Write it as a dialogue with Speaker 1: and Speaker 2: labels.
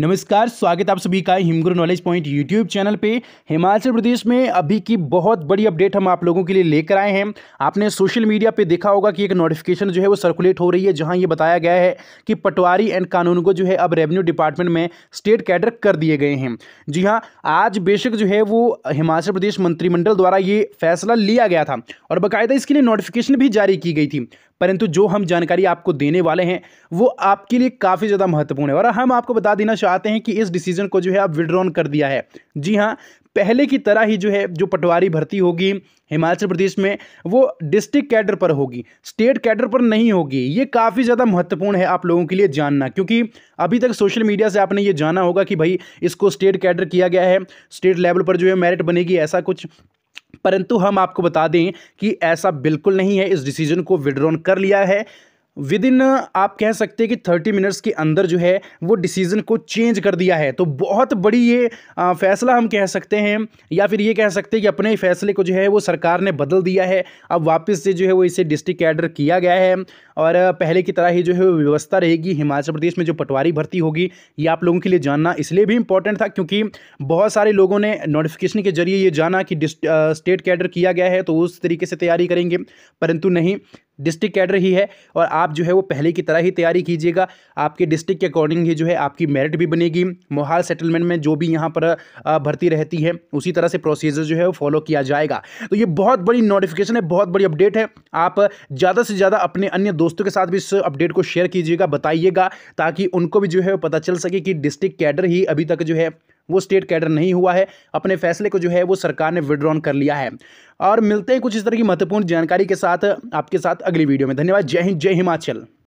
Speaker 1: नमस्कार स्वागत आप सभी का Himguru knowledge point YouTube channel पे हिमाचल प्रदेश में अभी की बहुत बड़ी अपडेट हम आप लोगों के लिए लेकर आए हैं आपने सोशल मीडिया पे देखा होगा कि एक नोटिफिकेशन जो है वो सर्कुलेट हो रही है जहां ये बताया गया है कि पटवारी एंड कानून को जो है अब रेवेन्यू डिपार्टमेंट में स्टेट कैडर कर दिए गए हैं जी हाँ आज बेशक जो है वो हिमाचल प्रदेश मंत्रिमंडल द्वारा ये फैसला लिया गया था और बाकायदा इसके लिए नोटिफिकेशन भी जारी की गई थी परंतु जो हम जानकारी आपको देने वाले हैं वो आपके लिए काफ़ी ज़्यादा महत्वपूर्ण है और हम आपको बता देना चाहते हैं कि इस डिसीजन को जो है आप विड्रॉन कर दिया है जी हाँ पहले की तरह ही जो है जो पटवारी भर्ती होगी हिमाचल प्रदेश में वो डिस्ट्रिक्ट कैडर पर होगी स्टेट कैडर पर नहीं होगी ये काफ़ी ज़्यादा महत्वपूर्ण है आप लोगों के लिए जानना क्योंकि अभी तक सोशल मीडिया से आपने ये जाना होगा कि भाई इसको स्टेट कैडर किया गया है स्टेट लेवल पर जो है मेरिट बनेगी ऐसा कुछ परंतु हम आपको बता दें कि ऐसा बिल्कुल नहीं है इस डिसीजन को विड्रॉन कर लिया है विद इन आप कह सकते हैं कि थर्टी मिनट्स के अंदर जो है वो डिसीज़न को चेंज कर दिया है तो बहुत बड़ी ये फैसला हम कह सकते हैं या फिर ये कह सकते हैं कि अपने फैसले को जो है वो सरकार ने बदल दिया है अब वापस से जो है वो इसे डिस्ट्रिक्ट कैडर किया गया है और पहले की तरह ही जो है व्यवस्था रहेगी हिमाचल प्रदेश में जो पटवारी भर्ती होगी ये आप लोगों के लिए जानना इसलिए भी इम्पोर्टेंट था क्योंकि बहुत सारे लोगों ने नोटिफिकेशन के जरिए ये जाना कि स्टेट कैडर किया गया है तो उस तरीके से तैयारी करेंगे परंतु नहीं डिस्ट्रिक्ट कैडर ही है और आप जो है वो पहले की तरह ही तैयारी कीजिएगा आपके डिस्ट्रिक्ट के अकॉर्डिंग ही जो है आपकी मेरिट भी बनेगी मोहाल सेटलमेंट में जो भी यहाँ पर भर्ती रहती है उसी तरह से प्रोसीजर जो है वो फॉलो किया जाएगा तो ये बहुत बड़ी नोटिफिकेशन है बहुत बड़ी अपडेट है आप ज़्यादा से ज़्यादा अपने अन्य दोस्तों के साथ भी इस अपडेट को शेयर कीजिएगा बताइएगा ताकि उनको भी जो है पता चल सके कि डिस्ट्रिक्ट कैडर ही अभी तक जो है वो स्टेट कैडर नहीं हुआ है अपने फैसले को जो है वो सरकार ने विड्रॉन कर लिया है और मिलते हैं कुछ इस तरह की महत्वपूर्ण जानकारी के साथ आपके साथ अगली वीडियो में धन्यवाद जय हिंद जय हिमाचल